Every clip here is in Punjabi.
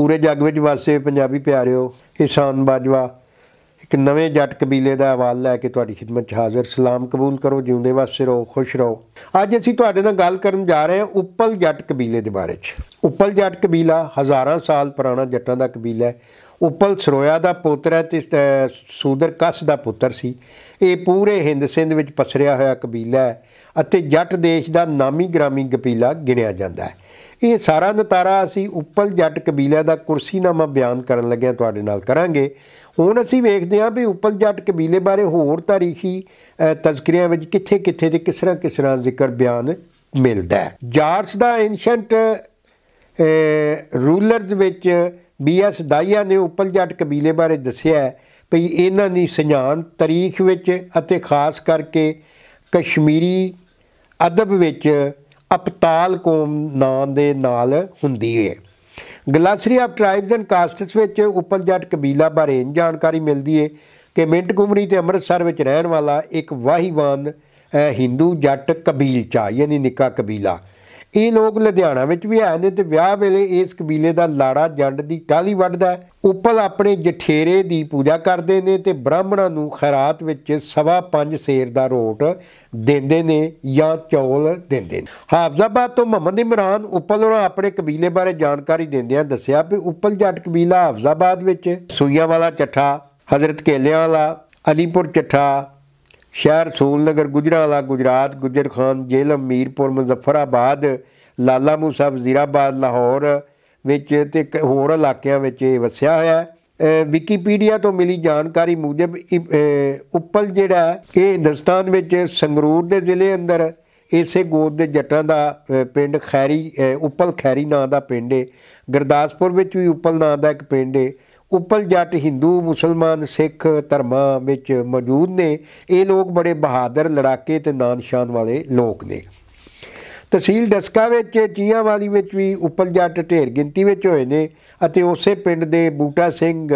ਪੂਰੇ ਜੱਗ ਵਿੱਚ ਵਸੇ ਪੰਜਾਬੀ ਪਿਆਰਿਓ ਇਸ਼ਾਨ ਬਾਜਵਾ ਇੱਕ ਨਵੇਂ ਜੱਟ ਕਬੀਲੇ ਦਾ ਹਵਾਲ ਲੈ ਕੇ ਤੁਹਾਡੀ ਖidmat 'ਚ ਹਾਜ਼ਰ ਸਲਾਮ ਕਬੂਲ ਕਰੋ ਜਿਉਂਦੇ ਵਸੇ ਰਹੋ ਖੁਸ਼ ਰਹੋ ਅੱਜ ਅਸੀਂ ਤੁਹਾਡੇ ਨਾਲ ਗੱਲ ਕਰਨ ਜਾ ਰਹੇ ਹਾਂ ਉੱਪਲ ਜੱਟ ਕਬੀਲੇ ਦੇ ਬਾਰੇ 'ਚ ਉੱਪਲ ਜੱਟ ਕਬੀਲਾ ਹਜ਼ਾਰਾਂ ਸਾਲ ਪੁਰਾਣਾ ਜੱਟਾਂ ਦਾ ਕਬੀਲਾ ਹੈ ਉਪਲ ਸਰੋਇਆ ਦਾ ਪੋਤਰਾ ਤੇ ਸੂਦਰ ਕਸ ਦਾ ਪੁੱਤਰ ਸੀ ਇਹ ਪੂਰੇ ਹਿੰਦ ਸਿੰਧ ਵਿੱਚ ਪਸਰਿਆ ਹੋਇਆ ਕਬੀਲਾ ਹੈ ਅਤੇ ਜੱਟ ਦੇਸ਼ ਦਾ ਨਾਮੀ ਗ੍ਰਾਮੀ ਕਬੀਲਾ ਗਿਣਿਆ ਜਾਂਦਾ ਹੈ ਇਹ ਸਾਰਾ ਨਤਾਰਾ ਅਸੀਂ ਉਪਲ ਜੱਟ ਕਬੀਲਾ ਦਾ ਕੁਰਸੀਨਾਮਾ ਬਿਆਨ ਕਰਨ ਲੱਗਿਆ ਤੁਹਾਡੇ ਨਾਲ ਕਰਾਂਗੇ ਹੁਣ ਅਸੀਂ ਵੇਖਦੇ ਹਾਂ ਵੀ ਉਪਲ ਜੱਟ ਕਬੀਲੇ ਬਾਰੇ ਹੋਰ ਤਾਰੀਖੀ ਤਜ਼ਕਰਿਆਂ ਵਿੱਚ ਕਿੱਥੇ-ਕਿੱਥੇ ਤੇ ਕਿਸ ਤਰ੍ਹਾਂ ਕਿਸ ਤਰ੍ਹਾਂ ਜ਼ਿਕਰ ਬਿਆਨ ਮਿਲਦਾ ਹੈ ਜਾਰਸ ਦਾ ਐਂਸ਼ੀਐਂਟ ਰੂਲਰਸ ਵਿੱਚ ਬੀਐਸ ਦਾਈਆ ਨੇ ਉਪਲ ਜੱਟ ਕਬੀਲੇ ਬਾਰੇ ਦੱਸਿਆ ਭਈ ਇਹਨਾਂ ਦੀ ਸੰਝਾਨ ਤਾਰੀਖ ਵਿੱਚ ਅਤੇ ਖਾਸ ਕਰਕੇ ਕਸ਼ਮੀਰੀ ਅਦਬ ਵਿੱਚ ਅਪਤਾਲ ਕੌਮ ਨਾਮ ਦੇ ਨਾਲ ਹੁੰਦੀ ਹੈ glossary of tribes and castes ਵਿੱਚ ਉਪਲ ਜੱਟ ਕਬੀਲਾ ਬਾਰੇ ਜਾਣਕਾਰੀ ਮਿਲਦੀ ਹੈ ਕਿ ਮਿੰਟ ਕੁਮਰੀ ਤੇ ਅੰਮ੍ਰਿਤਸਰ ਵਿੱਚ ਰਹਿਣ ਵਾਲਾ ਇੱਕ ਵਾਹੀਵਾਨ ਹਿੰਦੂ ਜੱਟ ਕਬੀਲਚਾ ਯਾਨੀ ਨਿੱਕਾ ਕਬੀਲਾ ਇਹ ਲੋਕ ਲੁਧਿਆਣਾ ਵਿੱਚ ਵੀ ਆਏ ਨੇ ਤੇ ਵਿਆਹ ਵੇਲੇ ਇਸ ਕਬੀਲੇ ਦਾ ਲਾੜਾ ਜੰਡ ਦੀ ਟਾਲੀ ਵੱਢਦਾ ਉੱਪਰ ਆਪਣੇ ਜਠੇਰੇ ਦੀ ਪੂਜਾ ਕਰਦੇ ਨੇ ਤੇ ਬ੍ਰਾਹਮਣਾਂ ਨੂੰ ਖੈਰਾਤ ਵਿੱਚ ਸਵਾ ਪੰਜ ਸੇਰ ਦਾ ਰੋਟ ਦਿੰਦੇ ਨੇ ਜਾਂ ਚੌਲ ਦਿੰਦੇ ਨੇ ਹਾਫਜ਼ਾਬਾਦ ਤੋਂ ਮੁਹੰਮਦ ਇਮਰਾਨ ਉੱਪਰ ਉਹ ਆਪਣੇ ਕਬੀਲੇ ਬਾਰੇ ਜਾਣਕਾਰੀ ਦਿੰਦਿਆਂ ਦੱਸਿਆ ਕਿ ਉੱਪਰ ਜੱਟ ਕਬੀਲਾ ਹਾਫਜ਼ਾਬਾਦ ਵਿੱਚ ਸੂਈਆਂ ਵਾਲਾ ਚੱਠਾ ਹਜ਼ਰਤ ਕੇਲਿਆਂ ਵਾਲਾ ਅਲੀਪੁਰ ਚੱਠਾ ਸ਼ਹਿਰ ਰਸੂਲ ਨਗਰ ਗੁਜਰਾਲਾ ਗੁਜਰਾਤ ਗੁਜਰ ਖਾਨ ਜੇਲਮ ਮੀਰਪੁਰ ਮੁਜ਼ੱਫਰਾਬਾਦ ਲਾਲਾ ਮੂਸਾ ਵਜ਼ੀਰਾਬਾਦ ਲਾਹੌਰ ਵਿੱਚ ਤੇ ਹੋਰ ਇਲਾਕਿਆਂ ਵਿੱਚ ਇਹ ਵਸਿਆ ਹੋਇਆ ਹੈ ਵਿਕੀਪੀਡੀਆ ਤੋਂ ਮਿਲੀ ਜਾਣਕਾਰੀ ਮੁਜਬ ਉੱਪਲ ਜਿਹੜਾ ਇਹ ਹਿੰਦੁਸਤਾਨ ਵਿੱਚ ਸੰਗਰੂਰ ਦੇ ਜ਼ਿਲ੍ਹੇ ਅੰਦਰ ਇਸੇ ਗੋਦ ਦੇ ਜੱਟਾਂ ਦਾ ਪਿੰਡ ਖੈਰੀ ਉੱਪਲ ਖੈਰੀ ਨਾਂ ਦਾ ਪਿੰਡ ਹੈ ਗੁਰਦਾਸਪੁਰ ਵਿੱਚ ਵੀ ਉੱਪਲ ਨਾਂ ਦਾ ਇੱਕ ਪਿੰਡ ਹੈ ਉਪਲ ਜੱਟ ਹਿੰਦੂ ਮੁਸਲਮਾਨ ਸਿੱਖ ਧਰਮਾਂ ਵਿੱਚ ਮੌਜੂਦ ਨੇ ਇਹ ਲੋਕ ਬੜੇ ਬਹਾਦਰ ਲੜਾਕੇ ਤੇ ਨਾਨਸ਼ਾਨ ਵਾਲੇ ਲੋਕ ਨੇ ਤਹਿਸੀਲ ਡਸਕਾ ਵਿੱਚ ਚੀਆਂ ਵਾਲੀ ਵਿੱਚ ਵੀ ਉਪਲ ਜੱਟ ਢੇਰ ਗਿਣਤੀ ਵਿੱਚ ਹੋਏ ਨੇ ਅਤੇ ਉਸੇ ਪਿੰਡ ਦੇ ਬੂਟਾ ਸਿੰਘ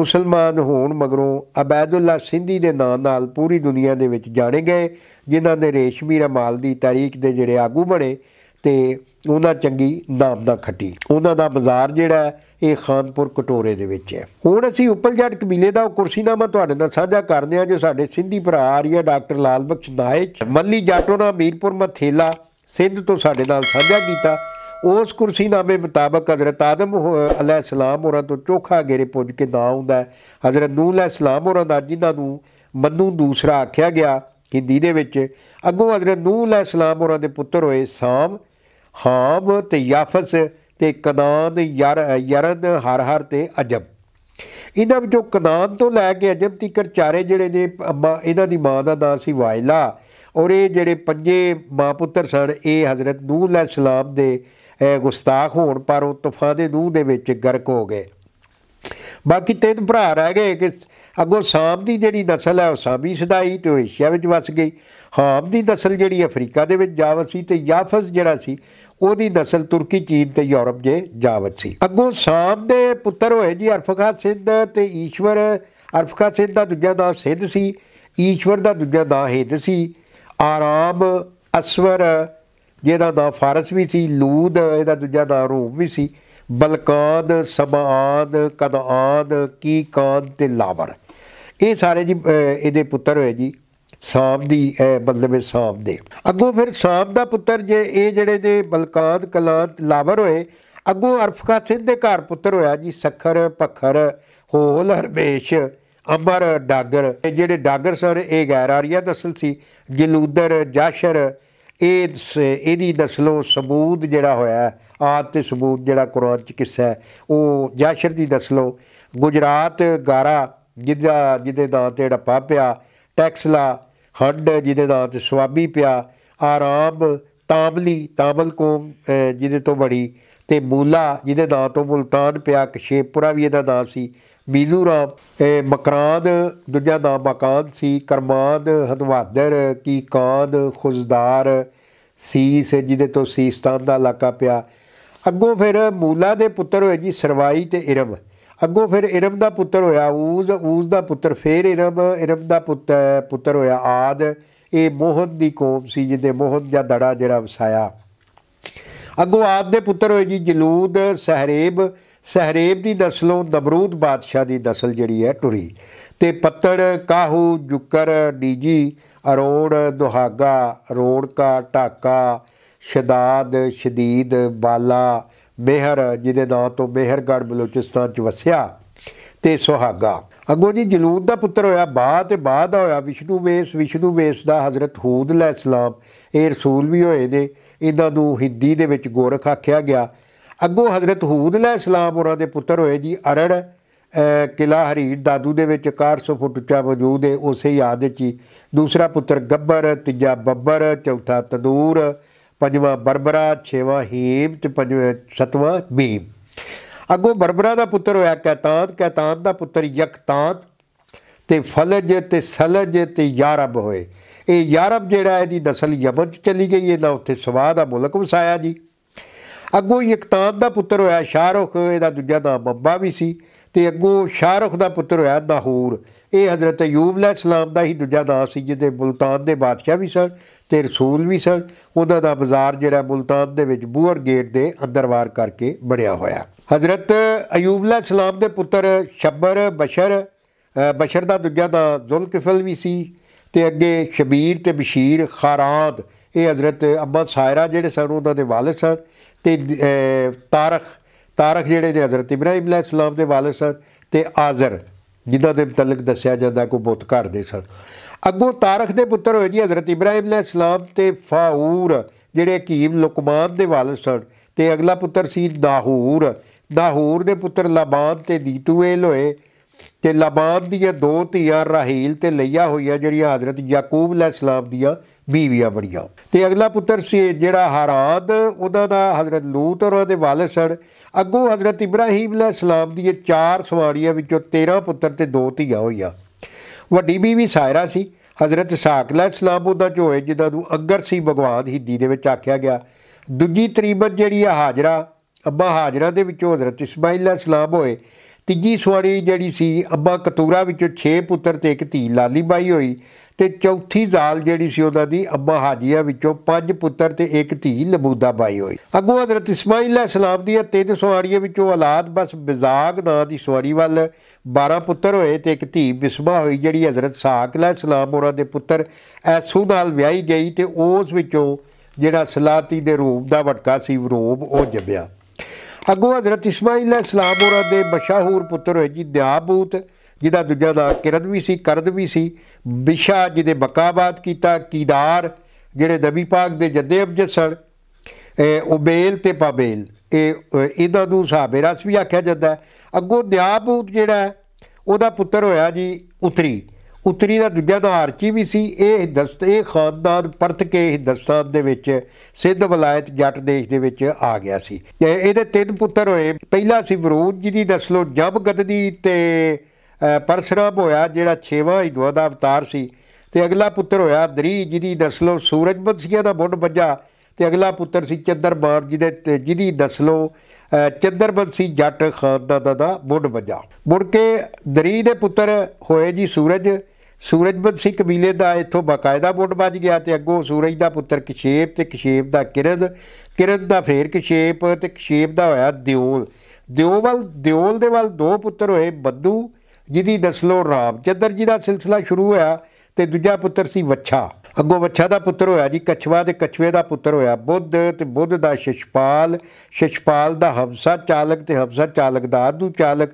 ਮੁਸਲਮਾਨ ਹੋਣ ਮਗਰੋਂ ਅਬੈਦੁੱਲਾ ਸਿੰਧੀ ਦੇ ਨਾਂ ਨਾਲ ਪੂਰੀ ਦੁਨੀਆ ਦੇ ਵਿੱਚ ਜਾਣੇ ਗਏ ਜਿਨ੍ਹਾਂ ਨੇ ਰੇਸ਼ਮੀ ਰਮਾਲ ਦੀ ਤਾਰੀਖ ਦੇ ਜਿਹੜੇ ਆਗੂ ਬਣੇ ਤੇ ਉਹਨਾਂ ਚੰਗੀ ਨਾਮ ਦਾ ਖੱਟੀ ਉਹਨਾਂ ਦਾ ਬਾਜ਼ਾਰ ਜਿਹੜਾ ਇਹ ਖਾਨਪੁਰ ਕਟੋਰੇ ਦੇ ਵਿੱਚ ਹੈ ਹੁਣ ਅਸੀਂ ਉੱਪਲ ਜੱਟ ਕਬੀਲੇ ਦਾ ਕੁਰਸੀਨਾਮਾ ਤੁਹਾਡੇ ਨਾਲ ਸਾਂਝਾ ਕਰਦੇ ਹਾਂ ਜੋ ਸਾਡੇ ਸਿੰਧੀ ਭਰਾ ਆਰੀਆ ਡਾਕਟਰ ਲਾਲ ਬਖਸ਼ ਨਾਇਕ ਮੱਲੀ ਜਾਟੋ ਨਾ ਮੀਰਪੁਰ ਮਥੇਲਾ ਸਿੰਧ ਤੋਂ ਸਾਡੇ ਨਾਲ ਸਾਂਝਾ ਕੀਤਾ ਉਸ ਕੁਰਸੀਨਾਮੇ ਮੁਤਾਬਕ حضرت ਆਦਮ ਅਲੈਹ ਸਲਾਮ ਹੋਰਾਂ ਤੋਂ ਚੋਖਾ ਗੇਰੇ ਪੁੱਜ ਕੇ ਨਾ ਆਉਂਦਾ حضرت ਨੂਹ ਅਲੈਹ ਸਲਾਮ ਹੋਰਾਂ ਦਾ ਜਿਨ੍ਹਾਂ ਨੂੰ ਮੰਨੂ ਦੂਸਰਾ ਆਖਿਆ ਗਿਆ ਹਿੰਦੀ ਦੇ ਵਿੱਚ ਅੱਗੋਂ حضرت ਨੂਹ ਅਲੈਹ ਸਲਾਮ ਹੋਰਾਂ ਦੇ ਪੁੱਤਰ ਹੋਏ ਸਾਮ ਹਾਮ ਤੇ ਯਾਫਸ ਤੇ ਕਨਾਨ ਯਰ ਯਰਨ ਹਰ ਹਰ ਤੇ ਅਜਬ ਇਹਨਾਂ ਵਿੱਚੋਂ ਕਨਾਨ ਤੋਂ ਲੈ ਕੇ ਅਜਬ ਤੀਕਰ ਚਾਰੇ ਜਿਹੜੇ ਨੇ ਇਹਨਾਂ ਦੀ ਮਾਂ ਦਾ ਨਾਂ ਸੀ ਵਾਇਲਾ ਔਰ ਇਹ ਜਿਹੜੇ ਪੰਜੇ ਮਾਂ ਪੁੱਤਰ ਸਨ ਇਹ ਹਜ਼ਰਤ ਨੂਹ ਅਲੈ ਸਲਾਮ ਦੇ ਗੁਸਤਾਖ ਹੋਣ ਪਰ ਉਹ ਤੂਫਾਨ ਦੇ ਨੂਹ ਦੇ ਵਿੱਚ ਗਰਕ ਹੋ ਗਏ ਬਾਕੀ ਤਿੰਨ ਭਰਾ ਰਹਿ ਗਏ ਕਿ ਅੱਗੋਂ ਸਾਬ ਦੀ ਜਿਹੜੀ ਨਸਲ ਹੈ ਉਹ ਸਾਬੀ ਸਦਾਈ ਤੇ ਏਸ਼ੀਆ ਵਿੱਚ ਵਸ ਗਈ ਹਾਮ ਦੀ ਨਸਲ ਜਿਹੜੀ ਅਫਰੀਕਾ ਦੇ ਵਿੱਚ ਜਾਵਤ ਸੀ ਤੇ ਯਾਫਸ ਜਿਹੜਾ ਸੀ ਉਹਦੀ ਨਸਲ ਤੁਰਕੀ ਚੀਨ ਤੇ ਯੂਰਪ ਜੇ ਜਾਵਤ ਸੀ ਅੱਗੋਂ ਸਾਬ ਦੇ ਪੁੱਤਰ ਹੋਏ ਜੀ ਅਰਫਖਾ ਸਿੱਧ ਤੇ ਈਸ਼ਵਰ ਅਰਫਖਾ ਸਿੱਧ ਦਾ ਦੂਜਾ ਦਾ ਸਿੱਧ ਸੀ ਈਸ਼ਵਰ ਦਾ ਦੂਜਾ ਦਾ ਹਿੱਦ ਸੀ ਆਰਾਬ ਅਸਵਰ ਜਿਹਦਾ ਦਾ ਫਾਰਸ ਵੀ ਸੀ ਲੂਦ ਇਹਦਾ ਦੂਜਾ ਦਾ ਰੂਪ ਵੀ ਸੀ ਬਲਕਾਦ ਸਬਾਦ ਕਦਾਨ ਕੀਕਾਦ ਤੇ ਲਾਵਰ ਇਹ ਸਾਰੇ ਜੀ ਇਹਦੇ ਪੁੱਤਰ ਹੋਏ ਜੀ ਸਾਬ ਦੀ ਇਹ ਬਦਲਵੇ ਸਾਬ ਦੇ ਅੱਗੋਂ ਫਿਰ ਸਾਬ ਦਾ ਪੁੱਤਰ ਜੇ ਇਹ ਜਿਹੜੇ ਦੇ ਬਲਕਾਦ ਕਲਾਦ ਲਾਵਰ ਹੋਏ ਅੱਗੋਂ ਅਰਫਕਾ ਸਿੰਘ ਦੇ ਘਰ ਪੁੱਤਰ ਹੋਇਆ ਜੀ ਸਖਰ ਪਖਰ ਹੋਲ ਹਰਮੇਸ਼ ਅਬਰ ਡਾਗਰ ਜਿਹੜੇ ਡਾਗਰ ਸਰ ਇਹ ਗੈਰ ਆਰੀਆ ਦਸਲ ਸੀ ਜਲੂਦਰ ਜਾਸ਼ਰ ਇਹ ਇਹਦੀ ਦਸਲੋਂ ਸਬੂਤ ਜਿਹੜਾ ਹੋਇਆ ਆਤ ਤੇ ਸਬੂਤ ਜਿਹੜਾ ਕੁਰਾਨ ਚ ਕਿੱਸਾ ਹੈ ਉਹ ਜਾਸ਼ਰ ਦੀ ਦਸਲੋਂ ਗੁਜਰਾਤ ਗਾਰਾ ਜਿੱਦਾ ਜਿੱਦੇ ਦਾ ਤੇ ਪਾਪਿਆ ਟੈਕਸਲਾ ਹੱਡ ਜਿਹਦੇ ਨਾਂ ਤੇ ਸਵਾਬੀ ਪਿਆ ਆਰਾਮ ਤਾਮਲੀ ਤਾਬਲ ਕੋ ਜਿਹਦੇ ਤੋਂ ਬੜੀ ਤੇ ਮੂਲਾ ਜਿਹਦੇ ਨਾਂ ਤੋਂ ਮੁਲਤਾਨ ਪਿਆ ਕਸ਼ੇਪੁਰਾ ਵੀ ਇਹਦਾ ਨਾਂ ਸੀ ਮੀਜ਼ੂਰਾ ਇਹ ਮਕਰਾਦ ਦੂਜਾ ਨਾਂ ਮਕਾਨ ਸੀ ਕਰਮਾਦ ਹਦਵਾਦਰ ਕੀ ਕਾਦ ਖੁਜ਼ਦਾਰ ਸੀਸ ਜਿਹਦੇ ਤੋਂ ਸੀਸਤਾਨ ਦਾ ਇਲਾਕਾ ਪਿਆ ਅੱਗੋਂ ਫਿਰ ਮੂਲਾ ਦੇ ਪੁੱਤਰ ਹੋਏ ਜੀ ਸਰਵਾਈ ਤੇ ਇਰਮ ਅੱਗੋਂ ਫਿਰ ਇਰਮ ਦਾ ਪੁੱਤਰ ਹੋਇਆ ਊਜ਼ ਊਜ਼ ਦਾ ਪੁੱਤਰ ਫਿਰ ਇਰਮ ਇਰਮ ਦਾ ਪੁੱਤਰ ਹੋਇਆ ਆਦ ਇਹ ਮੋਹਨ ਦੀ ਕੌਮ ਸੀ ਜਿਹਦੇ ਮੋਹਨ ਜਾਂ ਦੜਾ ਜਿਹੜਾ ਵਸਾਇਆ ਅੱਗੋਂ ਆਦ ਦੇ ਪੁੱਤਰ ਹੋਏ ਜੀ ਜਲੂਦ ਸਹਰੇਬ ਸਹਰੇਬ ਦੀ ਨਸਲੋਂ ਦਬਰੂਦ ਬਾਦਸ਼ਾਹ ਦੀ ਨਸਲ ਜਿਹੜੀ ਹੈ ਟੁਰੀ ਤੇ ਪੱਤੜ ਕਾਹੂ ਜੁਕਰ ਡੀਜੀ ਅਰੋੜ ਦੁਹਾਗਾ ਰੋੜਕਾ ਢਾਕਾ ਸ਼ਦਾਦ ਸ਼ਦੀਦ ਬਾਲਾ ਬੇਹਰ ਜਿਹਦੇ ਨਾਂ ਤੋਂ ਬੇਹਰਗੜ ਬਲੋਚਿਸਤਾਨ ਚ ਵਸਿਆ ਤੇ ਸੁਹਾਗਾ ਅੱਗੋਂ ਜੀ ਜਲੂਦ ਦਾ ਪੁੱਤਰ ਹੋਇਆ ਬਾਅਦ ਤੇ ਬਾਅਦ ਦਾ ਹੋਇਆ ਵਿਸ਼ਨੂੰ ਵੇਸ ਵਿਸ਼ਨੂੰ ਵੇਸ ਦਾ ਹਜ਼ਰਤ ਹੂਦ ਲੈ ਸਲਾਮ ਇਹ ਰਸੂਲ ਵੀ ਹੋਏ ਨੇ ਇਹਨਾਂ ਨੂੰ ਹਿੰਦੀ ਦੇ ਵਿੱਚ ਗੋਰਖ ਆਖਿਆ ਗਿਆ ਅੱਗੋਂ ਹਜ਼ਰਤ ਹੂਦ ਲੈ ਸਲਾਮ ਉਹਨਾਂ ਦੇ ਪੁੱਤਰ ਹੋਏ ਜੀ ਅਰੜ ਕਿਲਾ ਹਰੀਰ ਦਾਦੂ ਦੇ ਵਿੱਚ 400 ਫੁੱਟ ਉੱਚਾ ਮੌਜੂਦ ਹੈ ਉਸੇ ਯਾਦ ਵਿੱਚ ਦੂਸਰਾ ਪੁੱਤਰ ਗੱਬਰ ਤੀਜਾ ਬੱਬਰ ਚੌਥਾ ਤਦੂਰ ਪੰਜਵਾਂ ਬਰਬਰਾ ਛੇਵਾਂ ਹੀਮ ਤੇ ਪੰਜਵਾਂ ਸਤਵਾਂ ਭੀਮ ਅੱਗੋਂ ਬਰਬਰਾ ਦਾ ਪੁੱਤਰ ਹੋਇਆ ਕੈਤਾਨ ਕੈਤਾਨ ਦਾ ਪੁੱਤਰ ਯਕਤਾਨ ਤੇ ਫਲਜ ਤੇ ਸਲਜ ਤੇ ਯਾਰਬ ਹੋਏ ਇਹ ਯਾਰਬ ਜਿਹੜਾ ਇਹਦੀ ਨਸਲ ਯਮਨ ਚ ਚਲੀ ਗਈ ਇਹਦਾ ਉੱਥੇ ਸਵਾ ਦਾ ਮੁਲਕ ਵਸਾਇਆ ਜੀ ਅੱਗੋਂ ਯਕਤਾਨ ਦਾ ਪੁੱਤਰ ਹੋਇਆ ਸ਼ਾਹਰੁਖ ਇਹਦਾ ਦੂਜਾ ਨਾਮ ਬੱਬਾ ਵੀ ਸੀ ਤੇ ਅੱਗੋਂ ਸ਼ਾਹਰਖ ਦਾ ਪੁੱਤਰ ਹੋਇਆ ਦਾਹੂਰ ਇਹ حضرت ਯੂਬ ਲੈ ਸਲਾਮ ਦਾ ਹੀ ਦੂਜਾ ਨਾਮ ਸੀ ਜਿਹਦੇ ਮੁਲਤਾਨ ਦੇ ਬਾਦਸ਼ਾਹ ਵੀ ਸਨ ਤੇ ਰਸੂਲ ਵੀ ਸਨ ਉਹਨਾਂ ਦਾ ਬਾਜ਼ਾਰ ਜਿਹੜਾ ਮੁਲਤਾਨ ਦੇ ਵਿੱਚ ਬੂਹਰ ਗੇਟ ਦੇ ਅੰਦਰਵਾਰ ਕਰਕੇ ਬਣਿਆ ਹੋਇਆ حضرت ਅਯੂਬ ਲੈ ਸਲਾਮ ਦੇ ਪੁੱਤਰ ਸ਼ਬਰ ਬਸ਼ਰ ਬਸ਼ਰ ਦਾ ਦੂਜਾ ਦਾ ਜ਼ੁਲਕਫਲ ਵੀ ਸੀ ਤੇ ਅੱਗੇ ਸ਼ਬੀਰ ਤੇ ਬਸ਼ੀਰ ਖਾਰਾਦ ਇਹ حضرت ਅੱਬਾ ਸਾਇਰਾ ਜਿਹੜੇ ਸਨ ਉਹਨਾਂ ਦੇ ਵਾਲਿਦ ਸਨ ਤੇ ਤਾਰਖ ਤਾਰਕ ਜਿਹੜੇ ਨੇ حضرت ਇਬਰਾਹੀਮ ਅਲੈਹਿਸਲਾਮ ਦੇ ਵਾਲਿਦ ਸਨ ਤੇ ਆਜ਼ਰ ਜਿਹਦਾ ਦੇ ਮੁਤਲਕ ਦੱਸਿਆ ਜਾਂਦਾ ਕੋ ਬੁੱਤ ਘਰ ਦੇ ਸਨ ਅੱਗੋਂ ਤਾਰਖ ਦੇ ਪੁੱਤਰ ਹੋਏ ਜੀ حضرت ਇਬਰਾਹੀਮ ਅਲੈਹਿਸਲਾਮ ਤੇ ਫਾਉਰ ਜਿਹੜੇ ਹਕੀਮ ਲੁਕਮਾਨ ਦੇ ਵਾਲਿਦ ਸਨ ਤੇ ਅਗਲਾ ਪੁੱਤਰ ਸੀ ਦਾਹੂਰ ਦਾਹੂਰ ਦੇ ਪੁੱਤਰ ਲਾਬਾਨ ਤੇ ਦੀਤੂਏਲ ਹੋਏ ਤੇ ਲਾਬਾਨ ਦੀਆਂ ਦੋ ਧੀਆਂ ਰਾਹੀਲ ਤੇ ਲਈਆ ਹੋਈਆਂ ਜਿਹੜੀਆਂ حضرت ਯਾਕੂਬ ਅਲੈਹਿਸਲਾਮ ਦੀਆਂ ਬੀਵੀਆਂ ਬਣੀਆਂ ਤੇ ਅਗਲਾ ਪੁੱਤਰ ਸੀ ਜਿਹੜਾ ਹਰਾਦ ਉਹਦਾ ਦਾ ਹਜ਼ਰਤ ਲੂਤ ਔਰ ਉਹਦੇ ਵਾਲਿਦ ਸੜ ਅੱਗੋਂ ਹਜ਼ਰਤ ਇਬਰਾਹੀਮ ਅਲੈਹ ਸਲਾਮ ਦੀ ਚਾਰ ਸਵਾਰੀਆਂ ਵਿੱਚੋਂ 13 ਪੁੱਤਰ ਤੇ ਦੋ ਧੀਆਂ ਹੋਈਆਂ ਵੱਡੀ ਬੀਵੀ ਸਾਇਰਾ ਸੀ ਹਜ਼ਰਤ ਇਸਾਕ ਅਲੈਹ ਸਲਾਮ ਉਹਦਾ ਜੋ ਹੈ ਜਿਹਦਾ ਨੂੰ ਅਗਰ ਸੀ ਭਗਵਾਨ ਹਿੱਦੀ ਦੇ ਵਿੱਚ ਆਖਿਆ ਗਿਆ ਦੂਜੀ ਤਰੀਬਤ ਜਿਹੜੀ ਆ ਹਾਜਰਾ ਅੱਬਾ ਹਾਜਰਾ ਦੇ ਵਿੱਚੋਂ ਹਜ਼ਰਤ ਇਸਮਾਈਲ ਅਲੈਹ ਸਲਾਮ ਹੋਏ ਤੀਜੀ ਸਵਾਰੀ ਜਿਹੜੀ ਸੀ ਅੱਬਾ ਕਤੂਰਾ ਵਿੱਚੋਂ 6 ਪੁੱਤਰ ਤੇ ਇੱਕ ਧੀ ਲਾਲੀ ਬਾਈ ਹੋਈ ਤੇ ਚੌਥੀ ਜ਼ਾਲ ਜਿਹੜੀ ਸੀ ਉਹਦਾ ਦੀ ਅੱਬਾ ਹਾਜੀਆ ਵਿੱਚੋਂ ਪੰਜ ਪੁੱਤਰ ਤੇ ਇੱਕ ਧੀ ਲਬੂਦਾ ਬਾਈ ਹੋਈ ਅੱਗੋਂ ਹਜ਼ਰਤ ਇਸਮਾਈਲ ਅਸਲਾਮ ਦੀ ਤਿੰਨ ਸਵਾਰੀਆਂ ਵਿੱਚੋਂ ਔਲਾਦ ਬਸ ਬਿਜ਼ਾਗ ਨਾਂ ਦੀ ਸਵਾਰੀ ਵੱਲ 12 ਪੁੱਤਰ ਹੋਏ ਤੇ ਇੱਕ ਧੀ ਬਿਸਮਾ ਹੋਈ ਜਿਹੜੀ ਹਜ਼ਰਤ ਸਾਕ ਅਸਲਾਮ ਉਹਨਾਂ ਦੇ ਪੁੱਤਰ ਐਸੂ ਨਾਲ ਵਿਆਹੀ ਗਈ ਤੇ ਉਸ ਵਿੱਚੋਂ ਜਿਹੜਾ ਸਲਾਤੀ ਦੇ ਰੂਪ ਦਾ ਵਟਕਾ ਸੀ ਰੂਪ ਉਹ ਜੱਬਿਆ ਅੱਗੋਂ حضرت ਇਸਮਾਈਲ ਅਲੈਹਿਸਲਾਮ ਉਹਨਾਂ ਦੇ ਬਸ਼ਾਹੂਰ ਪੁੱਤਰ ਹੋਏ ਜੀ ਦਿਆਬੂਤ ਜਿਹਦਾ ਦੂਜਾ ਦਾ ਕਿਰਦ ਵੀ ਸੀ ਕਰਦ ਵੀ ਸੀ ਬਿਸ਼ਾ ਜਿਹਦੇ ਬਕਾਬਾਦ ਕੀਤਾ ਕੀਦਾਰ ਜਿਹੜੇ ਨਬੀ ਪਾਕ ਦੇ ਜੱਦੇ ਅਬਜਦ ਸਣ ਉਬੇਲ ਤੇ ਪਾਬੇਲ ਇਹ ਇਹਦਾ ਨੂੰ ਸਾਹਬੇ ਰਸ ਵੀ ਆਖਿਆ ਜਾਂਦਾ ਅੱਗੋਂ ਦਿਆਬੂਤ ਜਿਹੜਾ ਉਹਦਾ ਪੁੱਤਰ ਹੋਇਆ ਜੀ ਉਤਰੀ ਉਤਰੀ ਦਾ ਦੂਜਾ ਤਾਂ ਆਰਚੀ ਵੀ ਸੀ ਇਹ ਦਸਤ ਇਹ ਖਾਨਦਾਨ ਪਰਤ ਕੇ ਹਿੰਦੁਸਤਾਨ ਦੇ ਵਿੱਚ ਸਿੱਧ ਵਿਲਾਇਤ ਜੱਟ ਦੇਸ਼ ਦੇ ਵਿੱਚ ਆ ਗਿਆ ਸੀ ਇਹਦੇ ਤਿੰਨ ਪੁੱਤਰ ਹੋਏ ਪਹਿਲਾ ਸੀ ਵਰੂਦ ਜੀ ਦੀ ਲੋ ਜਬ ਗਦਦੀ ਤੇ ਪਰਸਰਾਬ ਹੋਇਆ ਜਿਹੜਾ 6ਵਾਂ ਹਿੰਦੂਆਂ ਦਾ ਅਵਤਾਰ ਸੀ ਤੇ ਅਗਲਾ ਪੁੱਤਰ ਹੋਇਆ ਦਰੀ ਜੀ ਦੀ ਜਿਹਦੀ ਨਸਲੋਂ ਸੂਰਜਵੰਸ਼ੀਆਂ ਦਾ ਬੁੱਢ ਬੱਜਾ ਤੇ ਅਗਲਾ ਪੁੱਤਰ ਸੀ ਚੰਦਰਬਾਰ ਦੀ ਜਿਹਦੀ ਨਸਲੋਂ ਚੰਦਰਬੰਸੀ ਜੱਟ ਖਾਨਦਾਨ ਦਾ ਬੁੱਢ ਬੱਜਾ ਮੁੜ ਕੇ ਦਰੀ ਦੇ ਪੁੱਤਰ ਹੋਏ ਜੀ ਸੂਰਜ ਸੂਰਜਬੰਦ ਸਿੰਘ ਕਬੀਲੇ ਦਾ ਇੱਥੋਂ ਬਕਾਇਦਾ ਵੋਟ ਵੱਜ ਗਿਆ ਤੇ ਅੱਗੋਂ ਸੂਰਜ ਦਾ ਪੁੱਤਰ ਕਿਸ਼ੇਪ ਤੇ ਕਿਸ਼ੇਪ ਦਾ ਕਿਰਨ ਕਿਰਨ ਦਾ ਫੇਰ ਕਿਸ਼ੇਪ ਤੇ ਕਿਸ਼ੇਪ ਦਾ ਹੋਇਆ ਦਿਓਲ ਦਿਓਵਲ ਦਿਓਲ ਦੇ ਵੱਲ ਦੋ ਪੁੱਤਰ ਹੋਏ ਬੱਦੂ ਜਿਹਦੀ ਦਸਲੋ ਰਾਮ ਚੰਦਰ ਜੀ ਦਾ ਸਿਲਸਿਲਾ ਸ਼ੁਰੂ ਹੋਇਆ ਤੇ ਦੂਜਾ ਪੁੱਤਰ ਸੀ ਵੱਛਾ ਅੱਗੋਂ ਵੱਛਾ ਦਾ ਪੁੱਤਰ ਹੋਇਆ ਜੀ ਕਛਵਾ ਤੇ ਕਛਵੇ ਦਾ ਪੁੱਤਰ ਹੋਇਆ ਬੁੱਧ ਤੇ ਬੁੱਧ ਦਾ ਸ਼ਿਸ਼ਪਾਲ ਸ਼ਿਸ਼ਪਾਲ ਦਾ ਹਬਸਾ ਚਾਲਕ ਤੇ ਹਬਸਾ ਚਾਲਕ ਦਾ ਆਦੂ ਚਾਲਕ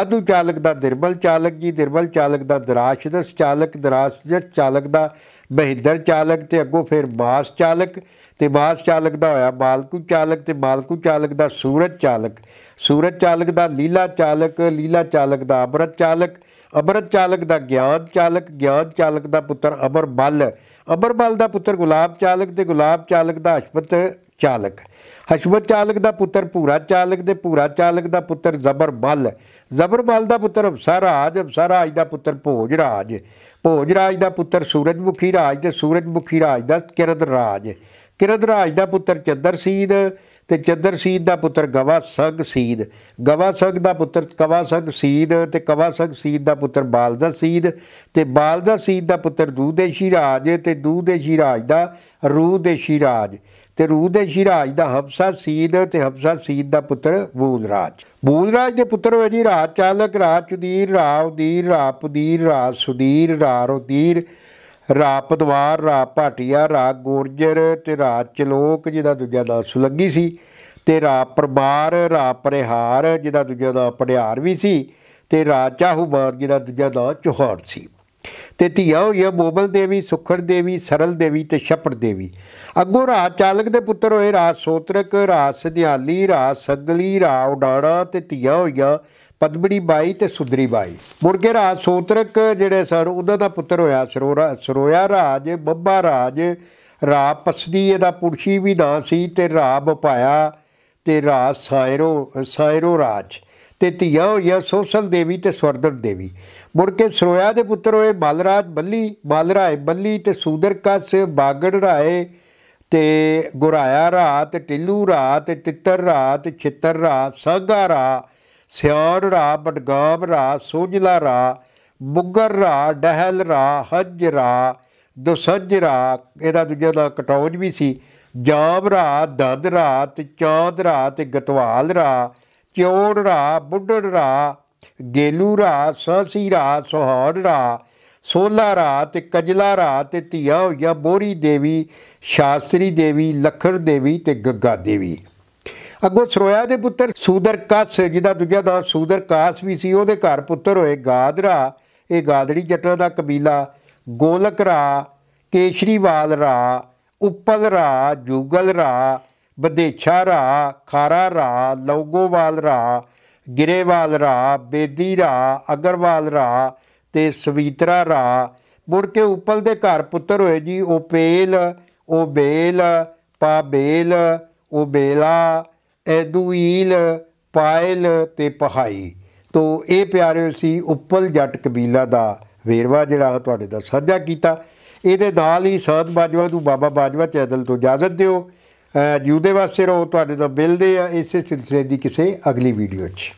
ਆਦੂ ਚਾਲਕ ਦਾ ਦਿਰਬਲ ਚਾਲਕ ਜੀ ਦਿਰਬਲ ਚਾਲਕ ਦਾ ਦਰਾਸ਼ਦਸ ਚਾਲਕ ਦਰਾਸ਼ਦਸ ਚਾਲਕ ਦਾ ਬਹਿਦਰ ਚਾਲਕ ਤੇ ਅੱਗੋਂ ਫਿਰ ਬਾਸ ਚਾਲਕ ਤੇ ਬਾਸ ਚਾਲਕ ਦਾ ਹੋਇਆ ਬਾਲਕੂ ਚਾਲਕ ਤੇ ਬਾਲਕੂ ਚਾਲਕ ਦਾ ਸੂਰਜ ਚਾਲਕ ਸੂਰਜ ਚਾਲਕ ਦਾ ਲੀਲਾ ਚਾਲਕ ਲੀਲਾ ਚਾਲਕ ਦਾ ਅਬਰਤ ਚਾਲਕ ਅਬਰਤ ਚਾਲਕ ਦਾ ਗਿਆਨ ਚਾਲਕ ਗਿਆਨ ਚਾਲਕ ਦਾ ਪੁੱਤਰ ਅਬਰਬਲ ਅਬਰਬਲ ਦਾ ਪੁੱਤਰ ਗੁਲਾਬ ਚਾਲਕ ਤੇ ਗੁਲਾਬ ਚਾਲਕ ਦਾ ਅਸ਼ਪਤ ਚਾਲਕ ਹਸ਼ਮਤ ਚਾਲਕ ਦਾ ਪੁੱਤਰ ਪੂਰਾ ਚਾਲਕ ਦੇ ਪੂਰਾ ਚਾਲਕ ਦਾ ਪੁੱਤਰ ਜ਼ਬਰਬਲ ਜ਼ਬਰਬਲ ਦਾ ਪੁੱਤਰ ਅਬਸਰਾਜ ਆਜ ਦਾ ਪੁੱਤਰ ਭੋਜ ਰਾਜ ਭੋਜ ਰਾਜ ਦਾ ਪੁੱਤਰ ਸੂਰਜ ਮੁਖੀ ਰਾਜ ਤੇ ਸੂਰਜ ਮੁਖੀ ਰਾਜ ਦਾ ਕਿਰਤ ਰਾਜ ਕਿਰਦਰਾਜ ਦਾ ਪੁੱਤਰ ਚੱਦਰ ਸੀਦ ਤੇ ਚੱਦਰ ਸੀਦ ਦਾ ਪੁੱਤਰ ਗਵਾਸਗ ਸੀਦ ਗਵਾਸਗ ਦਾ ਪੁੱਤਰ ਕਵਾਸਗ ਸੀਦ ਤੇ ਕਵਾਸਗ ਸੀਦ ਦਾ ਪੁੱਤਰ ਬਾਲਦਾ ਸੀਦ ਤੇ ਬਾਲਦਾ ਸੀਦ ਦਾ ਪੁੱਤਰ ਦੂਦੇਸ਼ੀ ਰਾਜ ਤੇ ਦੂਦੇਸ਼ੀ ਰਾਜ ਦਾ ਰੂਦੇਸ਼ੀ ਰਾਜ ਤੇ ਰੂਦੇਸ਼ੀ ਰਾਜ ਦਾ ਹਫਸਾ ਸੀਦ ਤੇ ਹਫਸਾ ਸੀਦ ਦਾ ਪੁੱਤਰ ਬੂਲਰਾਜ ਬੂਲਰਾਜ ਦੇ ਪੁੱਤਰ ਹੋਏ ਜੀ ਰਾਜ ਚਾਲਕ ਰਾਜ ਚੁਦੀਰ ਰਾਉਦੀਰ ਰਾਪਦੀਰ ਰਾਸੁਦੀਰ ਰਾਰੋਦੀਰ ਰਾ ਪਦਵਾਰ ਰਾ ਪਾਟਿਆ ਰਾ ਗੁਰਜਰ ਤੇ ਰਾ ਚਲੋਕ ਜਿਹਦਾ ਦੂਜਾ ਦਾ ਸੁਲੱਗੀ ਸੀ ਤੇ ਰਾ ਪਰਬਾਰ ਰਾ ਪਰਿਹਾਰ ਜਿਹਦਾ ਦੂਜਾ ਦਾ ਪੜਿਆਰ ਵੀ ਸੀ ਤੇ ਰਾ ਬਾਰ ਜਿਹਦਾ ਦੂਜਾ ਦਾ ਚੋਹੜ ਸੀ ਤੇ ਧੀਆਓ ਇਹ ਬੋਬਲ ਦੇਵੀ ਸੁਖੜ ਦੇਵੀ ਸਰਲ ਦੇਵੀ ਤੇ ਛਪੜ ਦੇਵੀ ਅੱਗੋਂ ਰਾਜ ਚਾਲਕ ਦੇ ਪੁੱਤਰ ਹੋਏ ਰਾਜ ਸੋਤਰਕ ਰਾਜ ਸਧਿਆਲੀ ਰਾਜ ਸੱਗਲੀ ਰਾਜ ਉਡਾੜਾ ਤੇ ਧੀਆ ਹੋਇਆ ਪਦਬੜੀ ਬਾਈ ਤੇ ਸੁਦਰੀ ਬਾਈ ਮੁੜ ਕੇ ਰਾਜ ਸੋਤਰਕ ਜਿਹੜੇ ਸਰ ਉਹਦਾ ਦਾ ਪੁੱਤਰ ਹੋਇਆ ਸਰੋਰਾ ਸਰੋਇਆ ਰਾਜ ਬੱਬਾ ਰਾਜ ਰਾ ਪਸਦੀ ਇਹਦਾ ਪੁਰਸ਼ੀ ਵੀ ਨਾਂ ਸੀ ਤੇ ਰਾ ਬਪਾਇਆ ਤੇ ਰਾ ਸਾਇਰੋ ਸਾਇਰੋ ਰਾਜ ਤੇ ਧੀਆ ਯਾ ਸੋਸਲ ਦੇਵੀ ਤੇ ਸਵਰਦਰ ਦੇਵੀ ਮੁੜ ਕੇ ਸਰੋਇਆ ਦੇ ਪੁੱਤਰ ਹੋਏ ਬਾਲਰਾਜ ਬੱਲੀ ਬਾਲਰਾਏ ਬੱਲੀ ਤੇ ਸੂਦਰ ਕਸ ਬਾਗੜ ਰਾਏ ਤੇ ਗੁਰਾਇਆ ਰਾਤ ਟਿੱਲੂ ਰਾਤ ਤਿੱਤਰ ਰਾਤ ਛਿੱਤਰ ਰਾਤ ਸਾਗਾ ਰਾ ਸਿਆੜ ਰਾ ਬਟਗਾਬ ਰਾ ਸੋਜਲਾ ਰਾ ਬੁੱਗਰ ਰਾ ਡਹਿਲ ਰਾ ਹੱਜ ਰਾ ਦੁਸਜ ਰਾ ਇਹਦਾ ਦੂਜਾ ਦਾ ਕਟੌਜ ਵੀ ਸੀ ਜਾਬ ਰਾ ਦਦ ਰਾ ਤੇ ਚੌਦ ਰਾ ਤੇ ਗਤਵਾਲ ਰਾ ਚੋੜ ਰਾ ਬੁੱਢੜ ਰਾ ਗੇਲੂ ਰਾ ਸਸੀ ਰਾ ਸੋਹੜ ਰਾ ਸੋਲਾ ਰਾ ਤੇ ਕਜਲਾ ਰਾ ਤੇ ਧੀਆ ਹੋਇਆ ਬੋਰੀ ਦੇਵੀ ਸ਼ਾਸਤਰੀ ਦੇਵੀ ਲਖੜ ਦੇਵੀ ਤੇ ਗੱਗਾ ਦੇਵੀ ਅੱਗੋਂ ਸਰੋਇਆ ਦੇ ਪੁੱਤਰ ਸੂਦਰ ਕਾਸ ਜਿਹਦਾ ਦੂਜਾ ਦਾ ਸੂਦਰ ਕਾਸ ਵੀ ਸੀ ਉਹਦੇ ਘਰ ਪੁੱਤਰ ਹੋਏ ਗਾਦਰਾ ਇਹ ਗਾਦੜੀ ਜੱਟਾਂ ਦਾ ਕਬੀਲਾ ਗੋਲਕਰਾ ਕੇਸ਼ਰੀਵਾਲ ਰਾ ਉਪਲ ਰਾ ਰਾ ਬਦੇਛਾ ਰਾ ਖਾਰਾ ਰਾ ਲੌਗੋਵਾਲ ਰਾ ਗਿਰੇਵਾਲ ਰਾ ਬੇਦੀ ਰਾ ਅਗਰਵਾਲ ਰਾ ਤੇ ਸਵੀਤਰਾ ਰਾ ਮੁੜ ਕੇ ਉਪਲ ਦੇ ਘਰ ਪੁੱਤਰ ਹੋਏ ਜੀ ਉਪੇਲ ਉਬੇਲ ਪਾਬੇਲ ਉਬੇਲਾ ਐਦੂਇਲ ਪਾਇਲ ਤੇ ਪਹਾਈ ਤੋਂ ਇਹ ਪਿਆਰਿਓ ਸੀ ਉਪਲ ਜੱਟ ਕਬੀਲਾ ਦਾ ਵੇਰਵਾ ਜਿਹੜਾ ਤੁਹਾਡੇ ਦਾ ਸਾਂਝਾ ਕੀਤਾ ਇਹਦੇ ਨਾਲ ਹੀ ਸਾਧ ਬਾਜਵਾ ਨੂੰ ਬਾਬਾ ਬਾਜਵਾ ਚੈਦਲ ਤੋਂ ਇਜਾਜ਼ਤ ਦਿਓ ਜਿਹਦੇ ਵਾਸਤੇ ਰਹੋ ਤੁਹਾਡੇ ਦਾ ਮਿਲਦੇ ਆ ਇਸੇ ਸਿਲਸਿਲੇ ਦੀ ਕਿਸੇ ਅਗਲੀ ਵੀਡੀਓ 'ਚ